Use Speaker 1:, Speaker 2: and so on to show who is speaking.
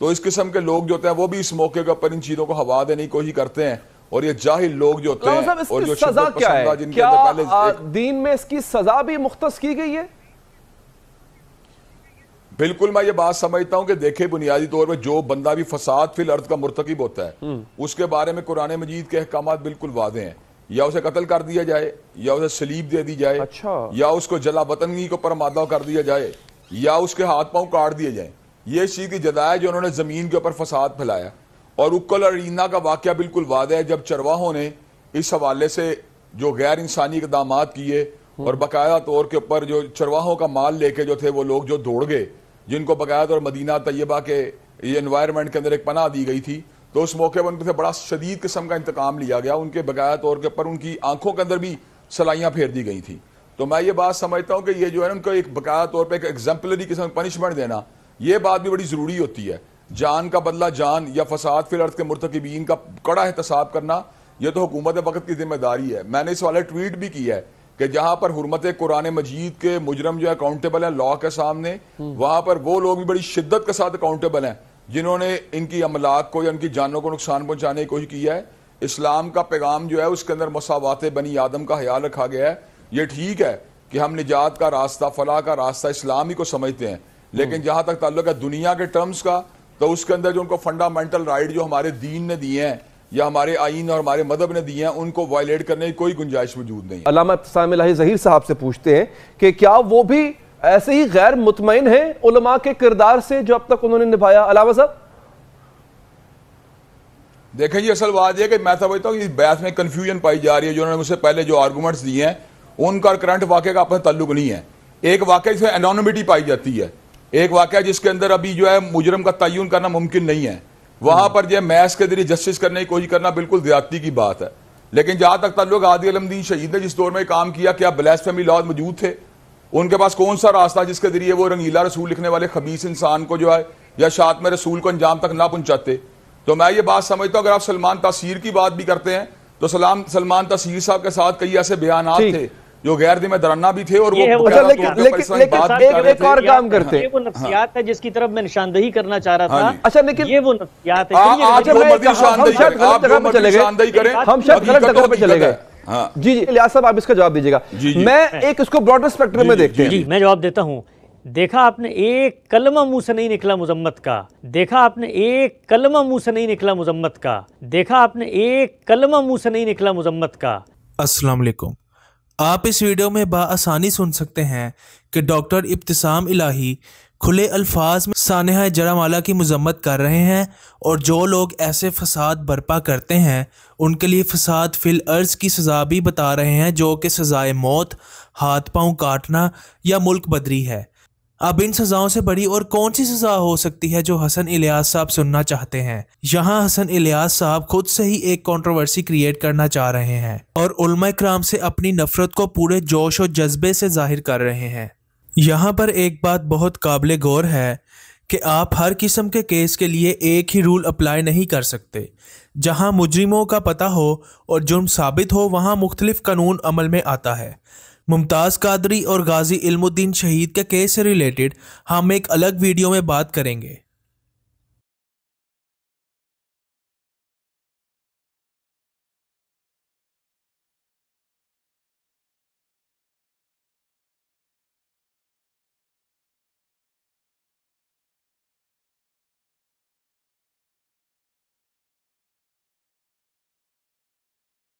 Speaker 1: तो इस किस्म के लोग जो होते हैं वो भी इस मौके के ऊपर इन चीजों को हवा देने की कोशिश करते हैं और ये जाहिल लोग जो होते हैं और जो सजा क्या है क्या आ, दीन में इसकी सजा भी मुख्त की गई है बिल्कुल मैं ये बात समझता हूँ कि देखे बुनियादी तौर पर जो बंदा भी फसाद फिल अर्थ का मुरतकब होता है हम्म। उसके बारे में कुरान मजीद के अहकाम बिल्कुल वादे हैं या उसे कत्ल कर दिया जाए या उसे सलीब दे दी जाए अच्छा या उसको जला बतंगी को परमादा कर दिया जाए या उसके हाथ पांव काट दिए जाए ये शी की जदाय जो उन्होंने ज़मीन के ऊपर फसाद फैलाया और उक्ल और रीना का वाक्य बिल्कुल वादा है जब चरवाहों ने इस हवाले से जो गैर इंसानी इकदाम किए और बाकायदा तौर के ऊपर जो चरवाहों का माल लेके जो थे वो लोग जो दौड़ गए जिनको बाकायदा तौर मदीना तयबा के ये इन्वायरमेंट के अंदर एक पनाह दी गई थी तो उस मौके पर से बड़ा शदीद किस्म का इंतकाम लिया गया उनके बाकायदा तौर के ऊपर उनकी आंखों के अंदर भी सलाइयाँ फेर दी गई थी तो मैं ये बात समझता हूँ कि ये जो है ना उनको एक बाकायदा तौर पर एक एग्जाम्पलरी किस्म पनिशमेंट देना यह बात भी बड़ी जरूरी होती है जान का बदला जान या फसाद फिर अर्थ के मुरतकबीन का कड़ा एहतसाब करना यह तो हुकूमत वक्त की जिम्मेदारी है मैंने इस वाले ट्वीट भी किया है कि जहां पर हरमत कुरान मजीद के मुजरम जो अकाउंटेबल है लॉ के सामने वहां पर वो लोग भी बड़ी शिद्दत के साथ अकाउंटेबल हैं जिन्होंने इनकी अमलाक को या इनकी जानों को नुकसान पहुंचाने की कोशिश की है इस्लाम का पैगाम जो है उसके अंदर मसावत बनी आदम का ख्याल रखा गया है ये ठीक है कि हम निजात का रास्ता फलाह का रास्ता इस्लाम ही को समझते हैं लेकिन जहां तक ताल्लुक है दुनिया के टर्म्स का तो उसके अंदर जो उनको फंडामेंटल राइट जो हमारे दीन ने दिए हैं या हमारे आइन और हमारे मदब ने दिए
Speaker 2: हैं उनको वायलेट करने की कोई गुंजाइश मौजूद नहीं अलामा जहीर साहब से पूछते हैं कि क्या वो भी ऐसे ही गैर मुतमिन है उलमा के किरदार से जो अब तक उन्होंने निभाया अलामा साहब
Speaker 1: देखें जी असल बात यह कि मैं समझता हूँ कि इस बहस में कन्फ्यूजन पाई जा रही है जो उन्होंने मुझसे पहले जो आर्गूमेंट्स दिए हैं उनका करंट वाक्य का अपना तल्लुक नहीं है एक वाक्य से एनोनमिटी पाई जाती है एक वाक़ जिसके अंदर अभी जो है मुजरम का तयन करना मुमकिन नहीं है वहां पर जो है मैस के जरिए जस्टिस करने की कोशिश करना बिल्कुल ज्यादती की बात है लेकिन जहां तक तल्लुक आदि अलमदीन शहीद ने जिस दौर में काम किया क्या फैमिली लॉज मौजूद थे उनके पास कौन सा रास्ता जिसके जरिए वो रंगीला रसूल लिखने वाले खबीस इंसान को जो है या शात में रसूल को अंजाम तक ना पहुंचाते तो मैं ये बात समझता हूँ अगर आप सलमान तसीर की बात भी करते हैं तो सलाम सलमान तसीर साहब के साथ कई ऐसे बयान थे जो गैर जिम्मे दराना भी थे और वो अच्छा, लेकिन लेकिन, लेकिन एक, एक और काम हाँ। करते हैं वो
Speaker 2: है जिसकी तरफ मैं निशानदेही करना चाह रहा था हाँ हाँ अच्छा लेकिन ये वो नफसियात है चले गए हम गलत जगह पे चले गए जी जी साहब आप इसका जवाब दीजिएगा मैं एक इसको ब्रॉडर स्पेक्ट्रम में देखते हैं मैं जवाब देता हूँ देखा आपने एक कलमा मुंह से नहीं निकला मुजम्मत का देखा आपने एक कलमा मुंह से नहीं निकला मुजम्मत का देखा आपने एक कलमा मुंह से नहीं निकला मुजम्मत का अस्सलाम आप इस वीडियो में बसानी सुन सकते हैं कि डॉक्टर इब्तसाम इलाही खुले अल्फाज में सानहा जड़ामाला की मजम्मत कर रहे हैं और जो लोग ऐसे फसाद बर्पा करते हैं उनके लिए फसाद फिल अर्ज की सज़ा भी बता रहे हैं जो कि सज़ाए मौत हाथ पांव काटना या मुल्क बदरी है अब इन सजाओं से बड़ी और कौन सी सजा हो सकती है जो हसन इलियास साहब सुनना चाहते हैं यहाँ हसन इलियास साहब खुद से ही एक कंट्रोवर्सी क्रिएट करना चाह रहे हैं और उलमा कराम से अपनी नफरत को पूरे जोश और जज्बे से जाहिर कर रहे हैं यहाँ पर एक बात बहुत काबिल गौर है कि आप हर किस्म के केस के लिए एक ही रूल अप्लाई नहीं कर सकते जहाँ मुजरिमों का पता हो और जुर्म साबित हो वहाँ मुख्तलिफ कानून अमल में आता है मुमताज़ कादरी और गाजी इल्मुद्दीन शहीद के केस से रिलेटेड हम एक अलग वीडियो में बात करेंगे